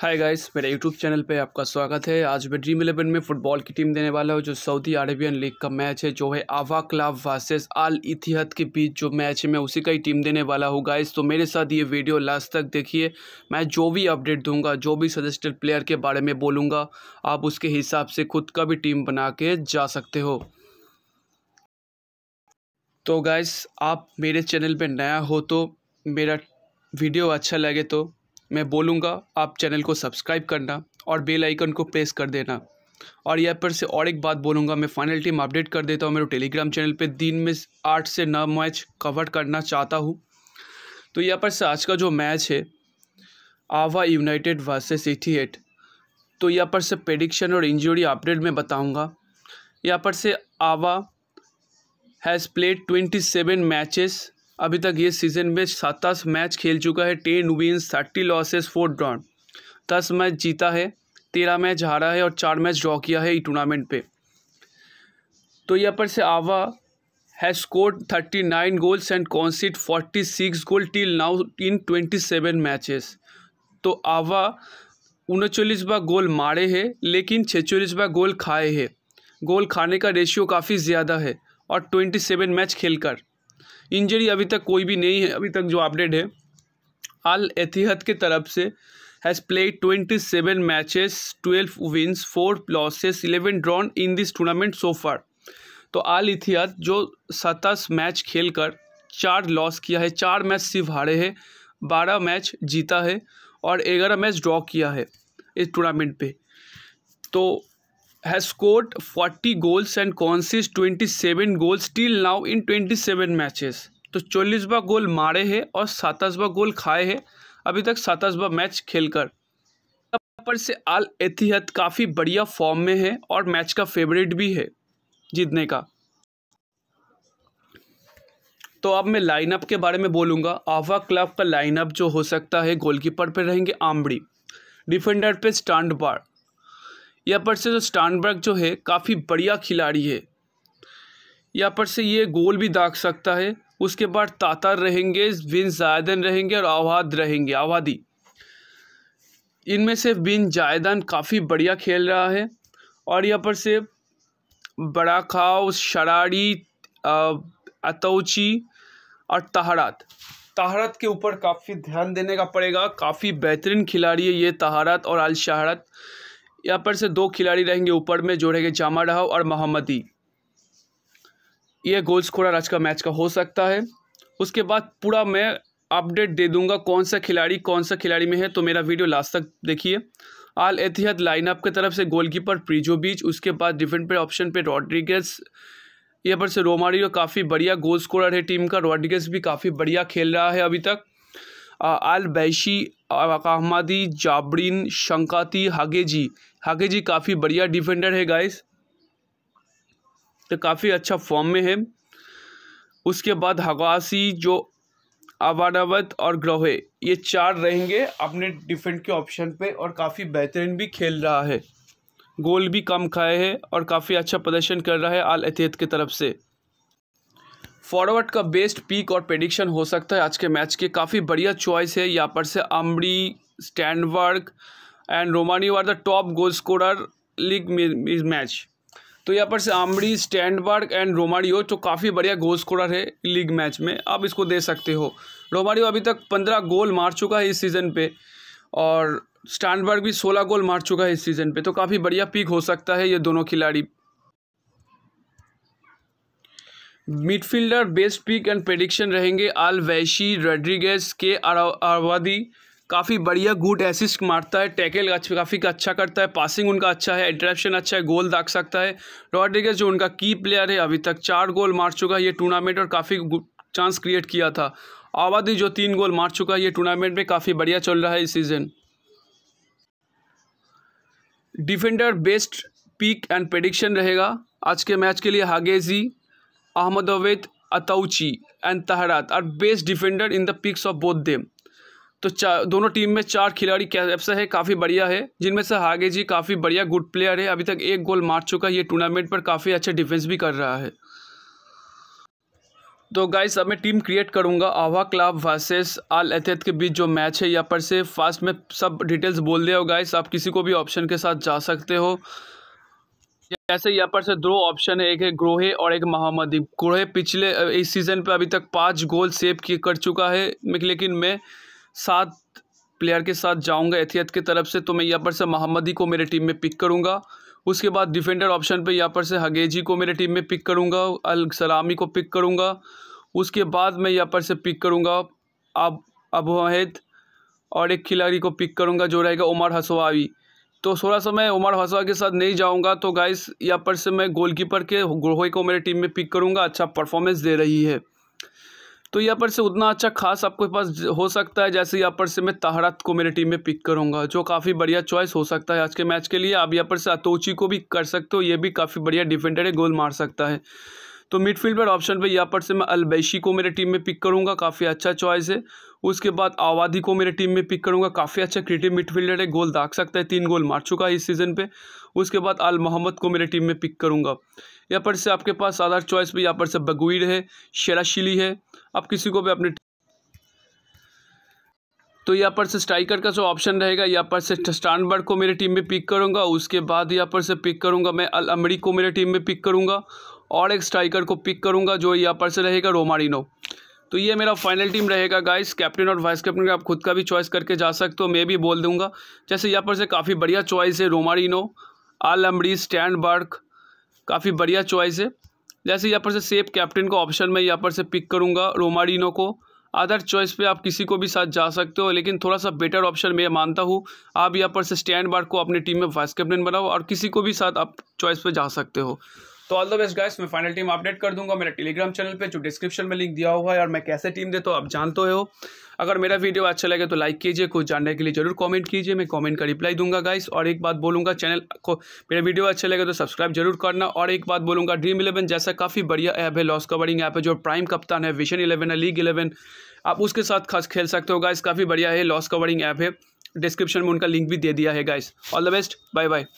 हाय guys मेरे YouTube channel पे आपका स्वागत है आज मैं ड्रीम इलेवन में फुटबॉल की टीम देने वाला हूँ जो सऊदी अरेबियन लीग का मैच है जो है आवा क्लाब वर्सेस आल इतिहाद के बीच जो मैच है मैं उसी का ही टीम देने वाला हूँ गाइस तो मेरे साथ ये वीडियो लास्ट तक देखिए मैं जो भी अपडेट दूंगा जो भी सजेस्टेड प्लेयर के बारे में बोलूँगा आप उसके हिसाब से खुद का भी टीम बना के जा सकते हो तो गाइस आप मेरे चैनल पर नया हो तो मेरा वीडियो अच्छा लगे तो मैं बोलूँगा आप चैनल को सब्सक्राइब करना और बेल आइकन को प्रेस कर देना और यहाँ पर से और एक बात बोलूँगा मैं फाइनल टीम अपडेट कर देता हूँ मेरे टेलीग्राम चैनल पे दिन में आठ से नौ मैच कवर करना चाहता हूँ तो यहाँ पर से आज का जो मैच है आवा यूनाइटेड वर्सेस एटी एट तो यहाँ पर से प्रेडिक्शन और इंजरी अपडेट में बताऊँगा यहाँ पर से Abha has played twenty seven matches अभी तक ये सीजन में सत्ताईस मैच खेल चुका है ten wins thirty losses four drawn दस मैच जीता है तेरह मैच हारा है और चार मैच ड्रॉ किया है ये टूर्नामेंट पे तो यहाँ पर से आवा है scored thirty nine goals and conceded forty six goal till now in twenty seven matches तो आवा उनचालीस बार गोल मारे हैं लेकिन छचालीस बार गोल खाए हैं गोल खाने का रेशियो काफ़ी ज़्यादा है और ट्वेंटी सेवन मैच खेलकर इंजरी अभी तक कोई भी नहीं है अभी तक जो अपडेट है अल एथिहत के तरफ से has played twenty seven match twelve wins four losses eleven drawn in this tournament so far तो आल इथियात जो सतास मैच खेलकर चार लॉस किया है चार मैच सिर्फ हारे हैं बारह मैच जीता है और ग्यारह मैच ड्रॉ किया है इस टूर्नामेंट पे तो forty goals and concedes twenty seven goals till now in twenty seven matches तो चौलीसवा गोल मारे हैं और सातासवा गोल खाए हैं अभी तक सातासवा मैच खेलकर पर से आल एहतियात काफ़ी बढ़िया फॉर्म में है और मैच का फेवरेट भी है जीतने का तो अब मैं लाइनअप के बारे में बोलूँगा आवा क्लब का लाइनअप जो हो सकता है गोलकीपर पर रहेंगे आमड़ी डिफेंडर पे स्टैंड बार यहाँ पर से जो स्टानबर्ग जो है काफ़ी बढ़िया खिलाड़ी है यहाँ पर से ये गोल भी दाग सकता है उसके बाद तातार रहेंगे बिन जायदन रहेंगे और आवाद रहेंगे आवादी इनमें से बिन जायदान काफ़ी बढ़िया खेल रहा है और यहाँ पर से बड़ा खाव शरारी अतौची और तहारात तहारत के ऊपर काफ़ी ध्यान देने का पड़ेगा काफ़ी बेहतरीन खिलाड़ी है ये तहारत और अल शहरत यहाँ पर से दो खिलाड़ी रहेंगे ऊपर में जो रहेंगे जामा रहाव और मोहम्मदी ये गोल स्कोर आज का मैच का हो सकता है उसके बाद पूरा मैं अपडेट दे दूंगा कौन सा खिलाड़ी कौन सा खिलाड़ी में है तो मेरा वीडियो लास्ट तक देखिए आल एहतियात लाइनअप की तरफ से गोलकीपर प्रीजो बीच उसके बाद डिफेंड पे ऑप्शन पे रॉड्रिगेस यहाँ पर से रोमारियो काफ़ी बढ़िया गोल स्कोरर है टीम का रॉड्रिगेस भी काफ़ी बढ़िया खेल रहा है अभी तक अलबैशी अहमदी जाबरीन शंकाती हागेजी हागेजी काफ़ी बढ़िया डिफेंडर है गाइस तो काफ़ी अच्छा फॉर्म में है उसके बाद हगासी जो अवानावत और ग्रोहे ये चार रहेंगे अपने डिफेंड के ऑप्शन पे और काफ़ी बेहतरीन भी खेल रहा है गोल भी कम खाए हैं और काफ़ी अच्छा प्रदर्शन कर रहा है आल एहतियात की तरफ से फॉरवर्ड का बेस्ट पीक और प्रेडिक्शन हो सकता है आज के मैच के काफ़ी बढ़िया चॉइस है यहाँ पर से अमरी स्टैंडवर्ग एंड रोमानी are the top goal scorer league match तो यहाँ पर से आमड़ी स्टैंडबर्ग एंड रोमाडियो जो काफ़ी बढ़िया गोल स्कोरर है लीग मैच में आप इसको दे सकते हो रोमाडियो अभी तक पंद्रह गोल मार चुका है इस सीज़न पे और स्टैंडबर्ग भी सोलह गोल मार चुका है इस सीज़न पे तो काफ़ी बढ़िया पीक हो सकता है ये दोनों खिलाड़ी midfielder best pick and prediction रहेंगे आल वैशी रेड्रीगेस के आबादी काफ़ी बढ़िया गुड एसिस्ट मारता है टैकल काफ़ी अच्छा करता है पासिंग उनका अच्छा है इंटरेप्शन अच्छा है गोल दाग सकता है रॉड्रिगेज जो उनका की प्लेयर है अभी तक चार गोल मार चुका है ये टूर्नामेंट और काफ़ी चांस क्रिएट किया था आबादी जो तीन गोल मार चुका है ये टूर्नामेंट में काफ़ी बढ़िया चल रहा है इस season defender best pick and prediction रहेगा आज के मैच के लिए हागेजी अहमदोवेद अतौची एंड तहरात are best defender in the picks of both them तो चार दोनों टीम में चार खिलाड़ी कैप्स है काफ़ी बढ़िया है जिनमें से हागे जी काफ़ी बढ़िया गुड प्लेयर है अभी तक एक गोल मार चुका है ये टूर्नामेंट पर काफ़ी अच्छा डिफेंस भी कर रहा है तो गाइस अब मैं टीम क्रिएट करूंगा आवा क्लब वर्सेस आल एथेथ के बीच जो मैच है यहाँ पर से फास्ट में सब डिटेल्स बोल दिया हो गाइस आप किसी को भी ऑप्शन के साथ जा सकते हो जैसे यहाँ पर से दो ऑप्शन है एक है ग्रोहे और एक महामदी ग्रोहे पिछले इस सीज़न पे अभी तक पाँच गोल सेव किए कर चुका है लेकिन मैं सात प्लेयर के साथ जाऊंगा एथियत की तरफ से तो मैं यहाँ पर से महामदी को मेरे टीम में पिक करूँगा उसके बाद डिफेंडर ऑप्शन पे यहाँ पर से हगेजी को मेरे टीम में पिक करूँगा अल सलामी को पिक करूँगा उसके बाद मैं यहाँ पर से पिक करूँगा अब अब और एक खिलाड़ी को पिक करूँगा जो रहेगा उमर हसवावी तो थोड़ा सा मैं उमर हसा के साथ नहीं जाऊंगा तो गाइस यहाँ पर से मैं गोलकीपर के गोहे को मेरे टीम में पिक करूंगा अच्छा परफॉर्मेंस दे रही है तो यहाँ पर से उतना अच्छा खास आपके पास हो सकता है जैसे यहाँ पर से मैं तहरत को मेरे टीम में पिक करूंगा जो काफ़ी बढ़िया चॉइस हो सकता है आज के मैच के लिए आप यहाँ पर से अतोची को भी कर सकते हो ये भी काफ़ी बढ़िया डिफेंडर है गोल मार सकता है तो मिडफील्डर ऑप्शन पर यहाँ पर से मैं अलबैशी को मेरे टीम में पिक करूँगा काफ़ी अच्छा चॉइस है उसके बाद आवादी को मेरे टीम में पिक करूँगा काफ़ी अच्छा क्रिएटिव मिडफील्डर है गोल दाग सकता है तीन गोल मार चुका है इस सीज़न पे उसके बाद अल मोहम्मद को मेरे टीम में पिक करूँगा यहाँ पर से आपके पास आधार चॉइस पर यहाँ पर से बगुईर है शराशिली है आप किसी को भी अपने तो यहाँ पर से स्ट्राइकर का जो ऑप्शन रहेगा यहाँ पर से स्टानबर्ग को मेरे टीम में पिक करूँगा उसके बाद यहाँ पर से पिक करूँगा मैं अल अमरी को मेरे टीम में पिक करूँगा और एक स्ट्राइकर को पिक करूंगा जो यहाँ पर से रहेगा रोमारिनो तो ये मेरा फाइनल टीम रहेगा गाइस कैप्टन और वाइस कैप्टन का आप खुद का भी चॉइस करके जा सकते हो मैं भी बोल दूंगा जैसे यहाँ पर से काफ़ी बढ़िया चॉइस है रोमारिनो आल अमरी स्टैंड बर्क काफ़ी बढ़िया चॉइस है जैसे यहाँ पर से सेफ कैप्टन को ऑप्शन में यहाँ पर से पिक करूँगा रोमारिनो को अदर चॉइस पे आप किसी को भी साथ जा सकते हो लेकिन थोड़ा सा बेटर ऑप्शन मैं मानता हूँ आप यहाँ पर से स्टैंड बार्क को अपनी टीम में वाइस कैप्टन बनाओ और किसी को भी साथ आप चॉइस पे जा सकते हो तो ऑल द बेस्ट गाइस मैं फाइनल टीम अपडेट कर दूंगा मेरे टेलीग्राम चैनल पे जो डिस्क्रिप्शन में लिंक दिया हुआ है और मैं कैसे टीम देता हूँ आप जानते हो अगर मेरा वीडियो अच्छा लगे तो लाइक कीजिए कुछ जानने के लिए जरूर कमेंट कीजिए मैं कमेंट का रिप्लाई दूंगा गाइस और एक बात बोलूँगा चैनल को मेरा वीडियो अच्छा लगे तो सब्सक्राइब जरूर करना और एक बात बोलूँगा ड्रीम इलेवन जैसा काफ़ी बढ़िया ऐप है लॉस कवरिंग ऐप है जो प्राइम कप्तान है विशन इलेवन है लीग इलेवन आप उसके साथ खास खेल सकते हो गाइस काफ़ी बढ़िया है लॉस कवरिंग ऐप है डिस्क्रिप्शन में उनका लिंक भी दे दिया है guys all the best bye bye